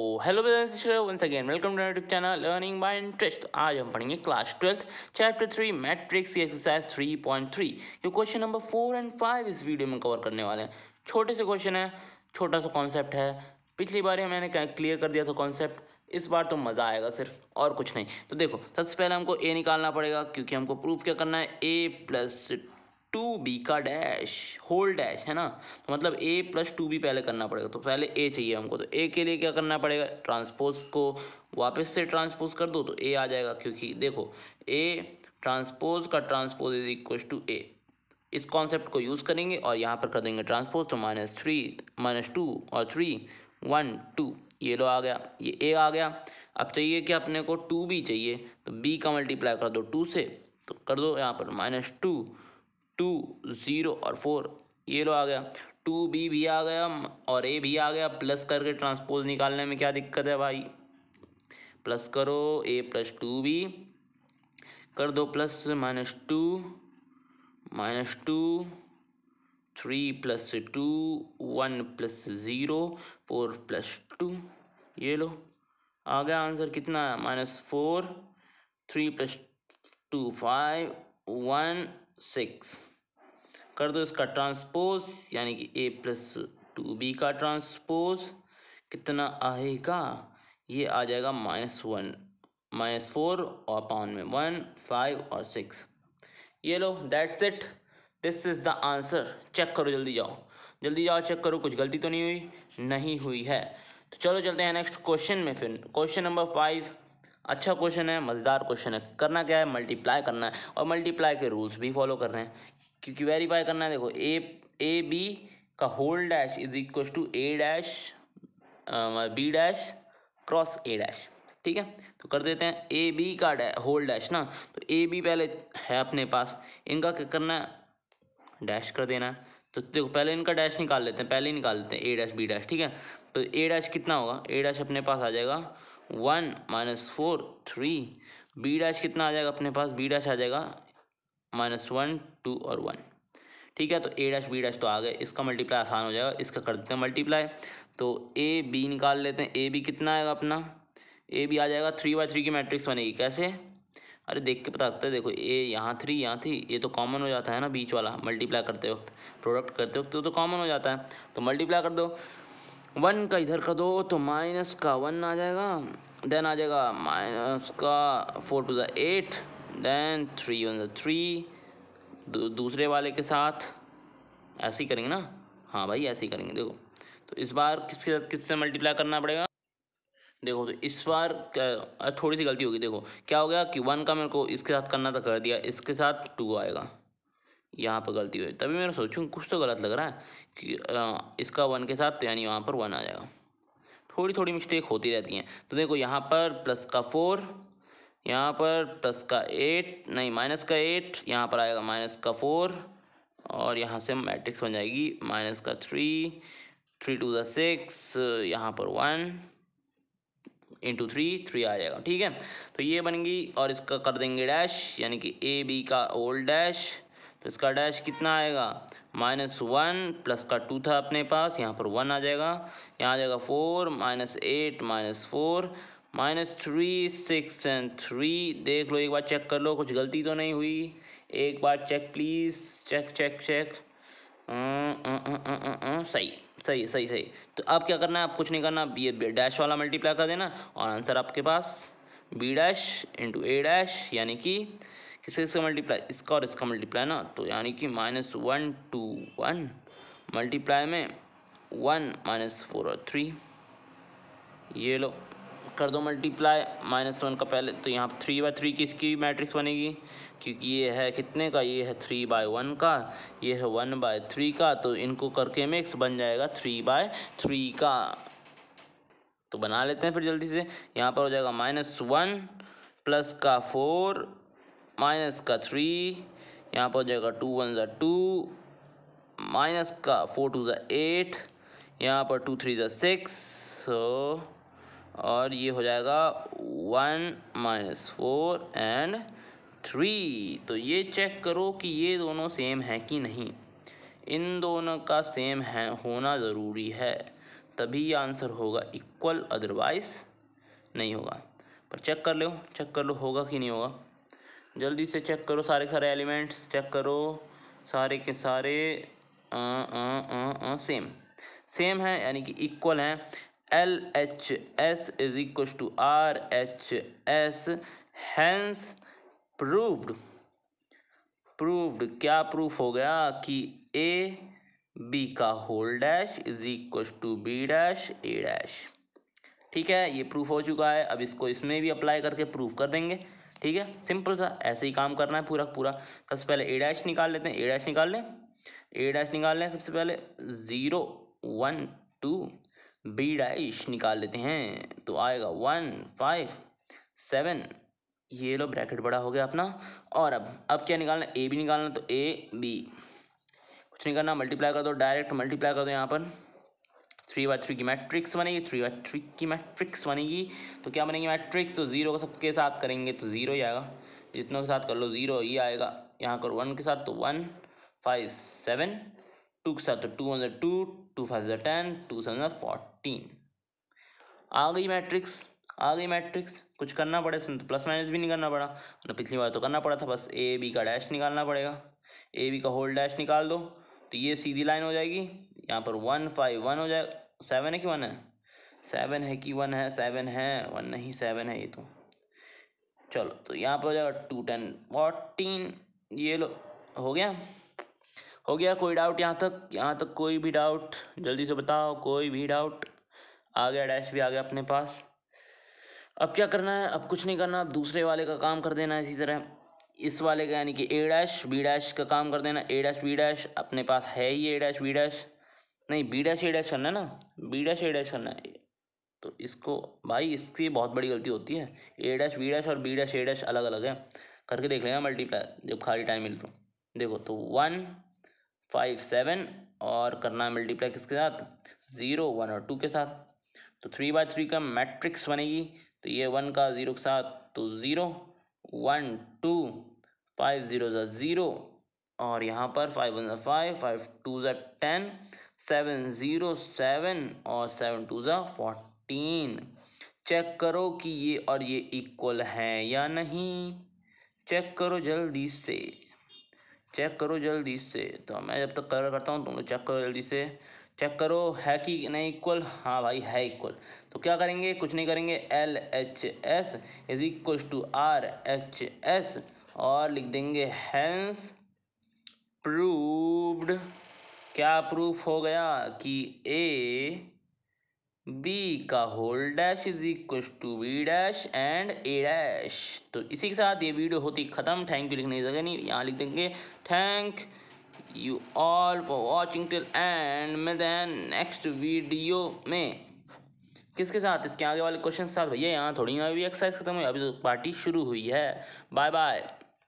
O hello once again welcome to YouTube channel learning by interest आज हम पढ़ेंगे class twelfth chapter three matrix की exercise three point three ये question number four and five इस video में cover करने वाले हैं छोटे से क्वेश्चन है छोटा सा कॉन्सेप्ट है पिछली बार मैंने क्लियर कर दिया था कॉन्सेप्ट इस बार तो मज़ा आएगा सिर्फ और कुछ नहीं तो देखो सबसे पहले हमको ए निकालना पड़ेगा क्योंकि हमको प्रूफ क्या करना है ए प्लस टू बी का डैश होल डैश है ना तो मतलब ए प्लस टू बी पहले करना पड़ेगा तो पहले ए चाहिए हमको तो ए के लिए क्या करना पड़ेगा ट्रांसपोज को वापस से ट्रांसपोज कर दो तो ए आ जाएगा क्योंकि देखो ए ट्रांसपोज का transpose is equal to A इस कॉन्सेप्ट को यूज़ करेंगे और यहाँ पर कर देंगे ट्रांसपोज तो माइनस थ्री माइनस टू और थ्री वन टू ये लो आ गया ये ए आ गया अब चाहिए कि अपने को टू बी चाहिए तो बी का मल्टीप्लाई कर दो टू से तो कर दो यहाँ पर माइनस टू टू ज़ीरो और फोर ये लो आ गया टू बी भी आ गया और ए भी आ गया प्लस करके ट्रांसपोज निकालने में क्या दिक्कत है भाई प्लस करो ए प्लस टू बी कर दो plus minus two minus two three plus two one plus zero four plus two ये लो आ गया आंसर कितना है minus four three plus two five one six कर दो इसका ट्रांसपोज यानी कि ए प्लस टू बी का ट्रांसपोज कितना आएगा ये आ जाएगा माइनस वन माइनस फोर और पाउन में वन फाइव और सिक्स ये लो that's it this is the answer check करो जल्दी जाओ जल्दी जाओ चेक करो कुछ गलती तो नहीं हुई नहीं हुई है तो चलो चलते हैं नेक्स्ट क्वेश्चन में फिर क्वेश्चन नंबर फाइव अच्छा क्वेश्चन है मज़ेदार क्वेश्चन है करना क्या है मल्टीप्लाई करना है और मल्टीप्लाई के रूल्स भी फॉलो कर रहे हैं क्योंकि वेरीफाई करना है देखो ए ए बी का whole dash is equal to A dash B dash cross A dash ठीक है तो कर देते हैं ए बी का डै होल डैश ना तो ए बी पहले है अपने पास इनका क्या करना है डैश कर देना है तो देखो पहले इनका डैश निकाल लेते हैं पहले ही निकाल लेते हैं ए डैश बी डैश ठीक है तो ए डैश कितना होगा ए डैश अपने पास आ जाएगा one minus four three B dash कितना आ जाएगा अपने पास बी डैश आ जाएगा माइनस वन टू और वन ठीक है तो ए डैश बी डैश तो आ गए इसका मल्टीप्लाई आसान हो जाएगा इसका कर देते हैं मल्टीप्लाई तो ए बी निकाल लेते हैं ए बी कितना आएगा अपना ए बी आ जाएगा थ्री बाय थ्री की मैट्रिक्स बनेगी कैसे अरे देख के पता लगता है देखो ए यहाँ थ्री यहाँ थी ये तो कॉमन हो जाता है ना बीच वाला मल्टीप्लाई करते वक्त प्रोडक्ट करते वक्त तो, तो कॉमन हो जाता है तो मल्टीप्लाई कर दो वन का इधर कर दो तो माइनस का वन आ जाएगा देन आ जाएगा माइनस का four two that eight then three one ज़ा थ्री दूसरे वाले के साथ ऐसे ही करेंगे ना हाँ भाई ऐसे ही करेंगे देखो तो इस बार किसके साथ किससे मल्टीप्लाई करना पड़ेगा देखो तो इस बार थोड़ी सी गलती होगी देखो क्या हो गया कि वन का मेरे को इसके साथ करना था कर दिया इसके साथ टू आएगा यहाँ पर गलती हुई तभी मैं सोचूँ कुछ तो गलत लग रहा है कि आ, इसका वन के साथ तो यानी वहाँ पर वन आ जाएगा थोड़ी थोड़ी मिस्टेक होती रहती हैं तो देखो यहाँ पर प्लस का फोर यहाँ पर प्लस का एट नहीं माइनस का एट यहाँ पर आएगा माइनस का फोर और यहाँ से मैट्रिक्स बन जाएगी माइनस का थ्री थ्री टू दिक्स सिक्स यहाँ पर वन इंटू थ्री थ्री आ जाएगा ठीक है तो ये बनेगी और इसका कर देंगे डैश यानी कि ए बी का ओल्ड डैश तो इसका डैश कितना आएगा माइनस वन प्लस का टू था अपने पास यहाँ पर वन आ जाएगा यहाँ आ जाएगा four minus eight minus four minus three six and three देख लो एक बार चेक कर लो कुछ गलती तो नहीं हुई एक बार check please check check check सही सही सही सही तो अब क्या करना है आप कुछ नहीं करना ये डैश वाला मल्टीप्लाई कर देना और आंसर आपके पास B dash into A dash यानी कि किसके इसका मल्टीप्लाई इसका और इसका मल्टीप्लाई ना तो यानी कि minus one two one multiply में वन माइनस फोर और थ्री ये लो कर दो मल्टीप्लाई माइनस वन का पहले तो यहाँ थ्री बाई थ्री की इसकी मैट्रिक्स बनेगी क्योंकि ये है कितने का ये है थ्री बाय वन का ये है वन बाय थ्री का तो इनको करके मिक्स बन जाएगा थ्री बाय थ्री का तो बना लेते हैं फिर जल्दी से यहाँ पर हो जाएगा माइनस वन प्लस का फोर माइनस का थ्री यहाँ पर हो जाएगा टू वन ज़ा टू माइनस का फोर टू ज़ा एट यहाँ पर टू थ्री ज़ा सिक्स सो और ये हो जाएगा one minus four and three तो ये चेक करो कि ये दोनों सेम हैं कि नहीं इन दोनों का सेम है होना ज़रूरी है तभी आंसर होगा इक्वल अदरवाइज नहीं होगा पर चेक कर लो चेक कर लो होगा कि नहीं होगा जल्दी से चेक करो सारे सारे एलिमेंट्स चेक करो सारे के सारे आ, आ, आ, आ, सेम सेम है यानी कि इक्वल हैं L H S is equal to R H S hence proved proved क्या प्रूफ हो गया कि ए बी का whole dash is equal to B dash A dash ठीक है ये प्रूफ हो चुका है अब इसको इसमें भी अप्लाई करके प्रूफ कर देंगे ठीक है सिंपल सा ऐसे ही काम करना है पूरा पूरा सबसे पहले ए डैश निकाल लेते हैं ए डैश निकाल लें ए डैश निकाल लें सबसे पहले zero one two B dash निकाल लेते हैं तो आएगा वन फाइव सेवन ये लो ब्रैकेट बड़ा हो गया अपना और अब अब क्या निकालना ए बी निकालना तो ए बी कुछ नहीं करना मल्टीप्लाई कर दो डायरेक्ट मल्टीप्लाई कर दो यहाँ पर थ्री बाय थ्री की मैट्रिक्स बनेगी थ्री बाय थ्री की मैट्रिक्स बनेगी तो क्या बनेगी मैट्रिक्स तो जीरो को सबके साथ करेंगे तो जीरो ही आएगा जितनों के साथ कर लो जीरो ही आएगा यहाँ करो वन के साथ तो वन फाइव सेवन टू के साथ तो two one two two five ज़ा टेन टू सेवन फोर्टीन आ गई मैट्रिक्स आ गई मैट्रिक्स कुछ करना पड़े इसमें तो प्लस माइनस भी नहीं करना पड़ा मतलब पिछली बार तो करना पड़ा था बस ए बी का डैश निकालना पड़ेगा ए बी का होल डैश निकाल दो तो ये सीधी लाइन हो जाएगी यहाँ पर वन फाइव वन हो जाएगा सेवन है कि वन है सेवन है कि वन है सेवन है वन नहीं सेवन है ये तो चलो तो यहाँ पर हो जाएगा टू टेन फोर्टीन ये लो हो गया हो गया कोई डाउट यहाँ तक यहाँ तक कोई भी डाउट जल्दी से बताओ कोई भी डाउट आ गया डैश भी आ गया अपने पास अब क्या करना है अब कुछ नहीं करना अब दूसरे वाले का काम कर देना इसी तरह इस वाले का यानी कि ए डैश बी डैश का काम कर देना ए डैश बी डैश अपने पास है ही ए डैश बी डैश नहीं बी डैश ए डैश करना है ना बी डैश ए डैश करना है तो इसको भाई इसकी बहुत बड़ी गलती होती है ए डैश बी डैश और बी डैश ए डैश अलग अलग है करके देख लेंगे मल्टीप्लाई जब खाली टाइम मिल तो देखो तो वन फाइव सेवन और करना है मल्टीप्लाई किसके साथ ज़ीरो वन और टू के साथ तो थ्री बाय थ्री का मैट्रिक्स बनेगी तो ये वन का ज़ीरो के साथ तो zero one two five zero zero और यहाँ पर फाइव वन ज़ा फाइव फाइव टू ज़ा टेन सेवन ज़ीरो सेवन और सेवन टू ज़ा फोर्टीन चेक करो कि ये और ये इक्वल हैं या नहीं चेक करो जल्दी से चेक करो जल्दी से तो मैं जब तक कलर करता हूँ तुम लोग चेक करो जल्दी से चेक करो है कि नहीं इक्वल हाँ भाई है इक्वल तो क्या करेंगे कुछ नहीं करेंगे L H S is equal to R H S और लिख देंगे हैंस प्रूव्ड क्या प्रूफ हो गया कि ए बी का whole dash is equal to B dash and A dash तो इसी के साथ ये वीडियो होती ख़त्म थैंक यू लिखने की जगह नहीं यहाँ लिख देंगे thank you all for watching till end मे दैन नेक्स्ट वीडियो में किसके साथ इसके आगे वाले क्वेश्चन साथ भैया यहाँ थोड़ी अभी एक्सरसाइज खत्म हुई अभी तो पार्टी शुरू हुई है बाय बाय